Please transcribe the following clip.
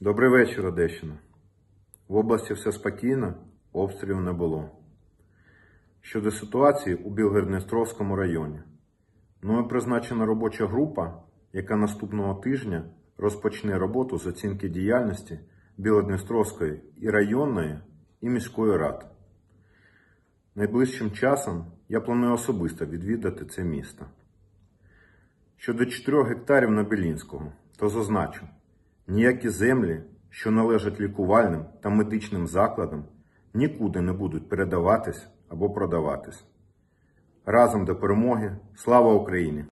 Добрий вечір, Одещина. В області все спокійно, обстрілів не було. Щодо ситуації у Білгородністровському районі, мною призначена робоча група, яка наступного тижня розпочне роботу з оцінки діяльності Білгородністровської і районної і міської рад. Найближчим часом я планую особисто відвідати це місто. Щодо 4 гектарів на Білінського, то зазначу. Ніякі землі, що належать лікувальним та медичним закладам, нікуди не будуть передаватись або продаватись. Разом до перемоги! Слава Україні!